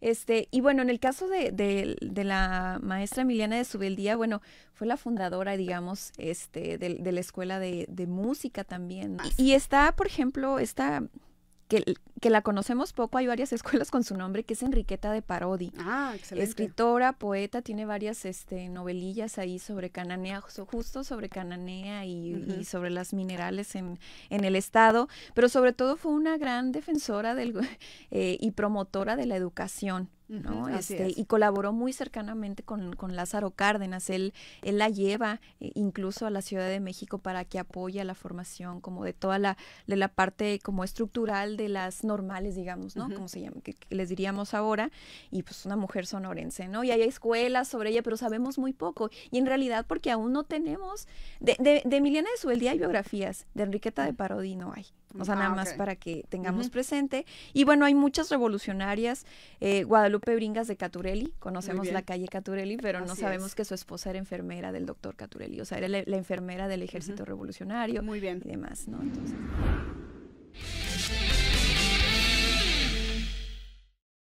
Este, y bueno, en el caso de, la maestra Emiliana de Subeldía, bueno, fue la fundadora, digamos, este, de, la escuela de, música también. Y, está, por ejemplo, esta que que la conocemos poco, hay varias escuelas con su nombre, que es Enriqueta de Parodi. Ah, Escritora, poeta, tiene varias este, novelillas ahí sobre Cananea, justo sobre Cananea y, sobre las minerales en, el estado, pero sobre todo fue una gran defensora del, eh, y promotora de la educación. ¿no? Este, Y colaboró muy cercanamente con, Lázaro Cárdenas. Él, la lleva eh, incluso a la Ciudad de México para que apoye la formación como de toda la, la parte como estructural de las normales, digamos, ¿no? Como se llama, que, les diríamos ahora, y pues una mujer sonorense, ¿no? Y hay escuelas sobre ella, pero sabemos muy poco. Y en realidad, porque aún no tenemos, de, de, de Emiliana de Sueldía hay biografías, de Enriqueta de Parodi no hay. O sea, ah, nada más para que tengamos presente. Y bueno, hay muchas revolucionarias. Eh, Guadalupe Bringas de Caturelli, conocemos la calle Caturelli, pero no sabemos que su esposa era enfermera del doctor Caturelli. O sea, era la, enfermera del ejército revolucionario. Muy bien. Y demás, ¿no? Entonces.